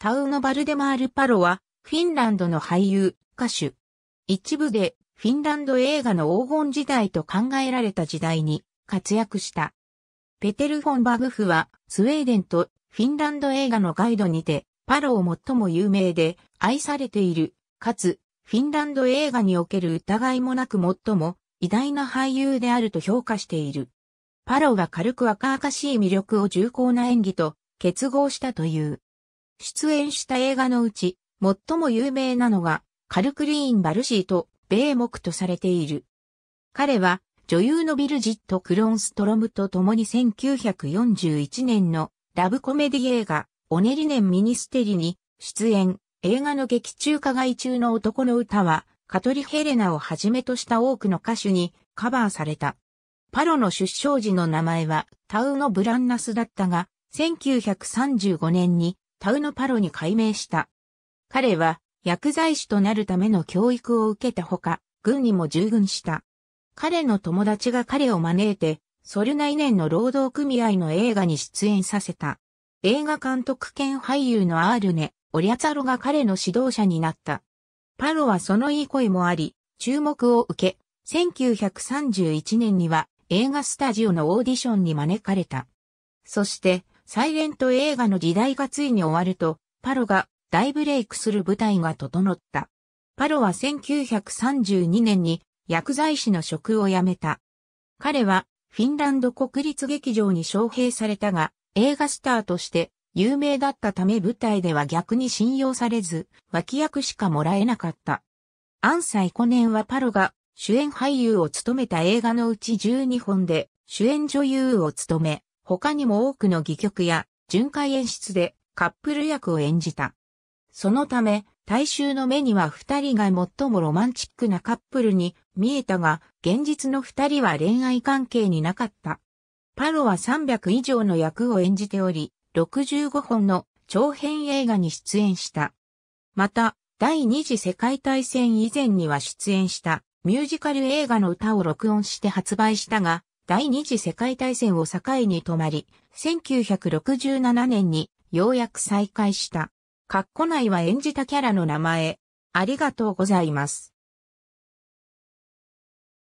タウノ・バルデマール・パロは、フィンランドの俳優、歌手。一部で、フィンランド映画の黄金時代と考えられた時代に活躍した。ペテル・フォン・バグフは、スウェーデンとフィンランド映画のガイドにて、パロを最も有名で愛されている、かつ、フィンランド映画における疑いもなく最も偉大な俳優であると評価している。パロが軽く若々しい魅力を重厚な演技と結合したという。出演した映画のうち、最も有名なのが、カルクリーン・バルシーと、米目とされている。彼は、女優のビルジット・クロンストロムと共に1941年のラブコメディ映画、オネリネン・ミニステリに出演、映画の劇中加害中の男の歌は、カトリ・ヘレナをはじめとした多くの歌手にカバーされた。パロの出生時の名前はタウのブランナスだったが、1935年にタウノパロに改名した。彼は薬剤師となるための教育を受けたほか、軍にも従軍した。彼の友達が彼を招いて、ソルナイネンの労働組合の映画に出演させた。映画監督兼俳優のアールネ、オリャザロが彼の指導者になった。パロはそのいい声もあり、注目を受け、1931年には映画スタジオのオーディションに招かれた。そして、サイレント映画の時代がついに終わると、パロが大ブレイクする舞台が整った。パロは1932年に薬剤師の職を辞めた。彼はフィンランド国立劇場に招聘されたが、映画スターとして有名だったため舞台では逆に信用されず、脇役しかもらえなかった。安西5年はパロが主演俳優を務めた映画のうち12本で主演女優を務め、他にも多くの戯曲や巡回演出でカップル役を演じた。そのため、大衆の目には二人が最もロマンチックなカップルに見えたが、現実の二人は恋愛関係になかった。パロは300以上の役を演じており、65本の長編映画に出演した。また、第二次世界大戦以前には出演したミュージカル映画の歌を録音して発売したが、第二次世界大戦を境に止まり、1967年にようやく再開した。カッコ内は演じたキャラの名前。ありがとうございます。